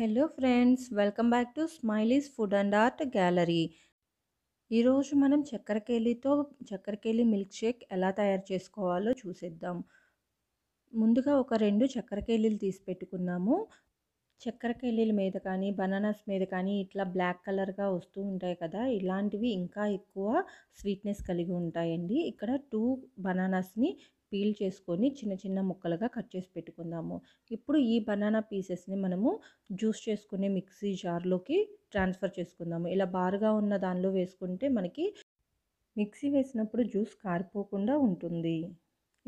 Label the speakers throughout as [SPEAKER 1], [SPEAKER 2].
[SPEAKER 1] hello friends welcome back to smileys food and art gallery ఈరోజు మనం చక్కెరకేలితో చక్కెరకేలి milk shake ఎలా తయారు చేసుకోవాలో చూసేద్దాం ముందుగా ఒక రెండు చక్కెరకేలీలు తీసి పెట్టుకున్నాము చక్కెరకేలీల మీద కానీ బనానాస్ మీద కానీ ఇట్లా బ్లాక్ కలర్గా వస్తూ ఉంటాయి కదా ఇలాంటివి ఇంకా ఎక్కువ స్వీట్నెస్ కలిగి ఉంటాయండి ఇక్కడ టూ బనానాస్ని పీల్ చేసుకొని చిన్న చిన్న ముక్కలుగా కట్ చేసి పెట్టుకుందాము ఇప్పుడు ఈ బనానా పీసెస్ని మనము జ్యూస్ చేసుకునే మిక్సీ జార్లోకి ట్రాన్స్ఫర్ చేసుకుందాము ఇలా బారుగా ఉన్న దానిలో వేసుకుంటే మనకి మిక్సీ వేసినప్పుడు జ్యూస్ కారిపోకుండా ఉంటుంది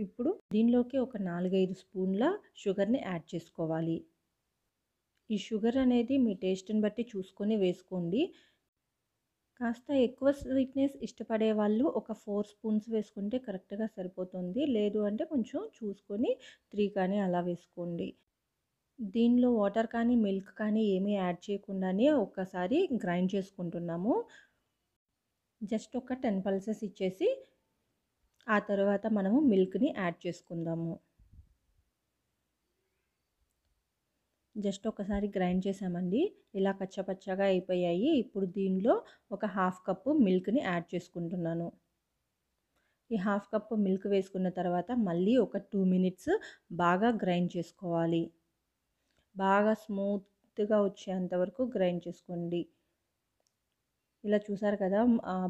[SPEAKER 1] ఇప్పుడు దీనిలోకి ఒక నాలుగైదు స్పూన్ల షుగర్ని యాడ్ చేసుకోవాలి ఈ షుగర్ అనేది మీ టేస్ట్ని బట్టి చూసుకొని వేసుకోండి కాస్త ఎక్కువ స్వీట్నెస్ ఇష్టపడే వాళ్ళు ఒక ఫోర్ స్పూన్స్ వేసుకుంటే కరెక్ట్గా సరిపోతుంది లేదు అంటే కొంచెం చూసుకొని త్రీ కానీ అలా వేసుకోండి దీనిలో వాటర్ కానీ మిల్క్ కానీ ఏమీ యాడ్ చేయకుండానే ఒక్కసారి గ్రైండ్ చేసుకుంటున్నాము జస్ట్ ఒక టెన్ పల్సెస్ ఇచ్చేసి ఆ తర్వాత మనము మిల్క్ని యాడ్ చేసుకుందాము జస్ట్ ఒకసారి గ్రైండ్ చేసామండి ఇలా కచ్చపచ్చగా అయిపోయాయి ఇప్పుడు దీనిలో ఒక హాఫ్ కప్పు మిల్క్ని యాడ్ చేసుకుంటున్నాను ఈ హాఫ్ కప్పు మిల్క్ వేసుకున్న తర్వాత మళ్ళీ ఒక టూ మినిట్స్ బాగా గ్రైండ్ చేసుకోవాలి బాగా స్మూత్గా వచ్చేంత వరకు గ్రైండ్ చేసుకోండి ఇలా చూసారు కదా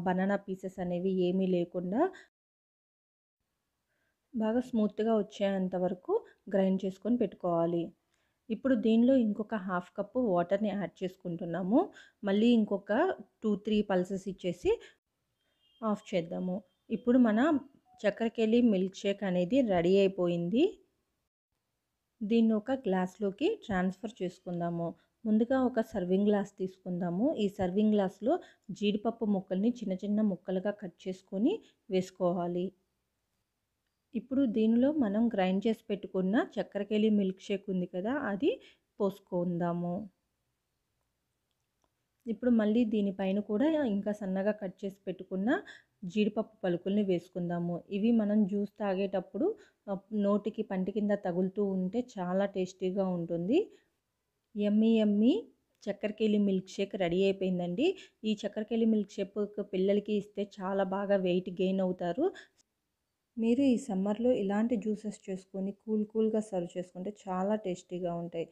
[SPEAKER 1] బనానా పీసెస్ అనేవి ఏమీ లేకుండా బాగా స్మూత్గా వచ్చేంత వరకు గ్రైండ్ చేసుకొని పెట్టుకోవాలి ఇప్పుడు దీనిలో ఇంకొక హాఫ్ కప్పు వాటర్ని యాడ్ చేసుకుంటున్నాము మళ్ళీ ఇంకొక టూ త్రీ పల్సెస్ ఇచ్చేసి ఆఫ్ చేద్దాము ఇప్పుడు మన చక్కెరకెళ్ళి మిల్క్ షేక్ అనేది రెడీ అయిపోయింది దీన్ని ఒక గ్లాస్లోకి ట్రాన్స్ఫర్ చేసుకుందాము ముందుగా ఒక సర్వింగ్ గ్లాస్ తీసుకుందాము ఈ సర్వింగ్ గ్లాస్లో జీడిపప్పు ముక్కల్ని చిన్న చిన్న ముక్కలుగా కట్ చేసుకొని వేసుకోవాలి ఇప్పుడు దీనిలో మనం గ్రైండ్ చేసి పెట్టుకున్న చక్కెరకేళి మిల్క్ షేక్ ఉంది కదా అది పోసుకుందాము ఇప్పుడు మళ్ళీ దీనిపైన కూడా ఇంకా సన్నగా కట్ చేసి పెట్టుకున్న జీడిపప్పు పలుకుల్ని వేసుకుందాము ఇవి మనం జ్యూస్ తాగేటప్పుడు నోటికి పంటి కింద తగులుతూ ఉంటే చాలా టేస్టీగా ఉంటుంది ఎమ్మి ఎమ్మి చక్కెరకేళి మిల్క్ షేక్ రెడీ అయిపోయిందండి ఈ చక్కెరకేళి మిల్క్ షేక్ పిల్లలకి ఇస్తే చాలా బాగా వెయిట్ గెయిన్ అవుతారు మీరు ఈ సమ్మర్లో ఇలాంటి జ్యూసెస్ చేసుకొని కూల్ కూల్గా సర్వ్ చేసుకుంటే చాలా టేస్టీగా ఉంటాయి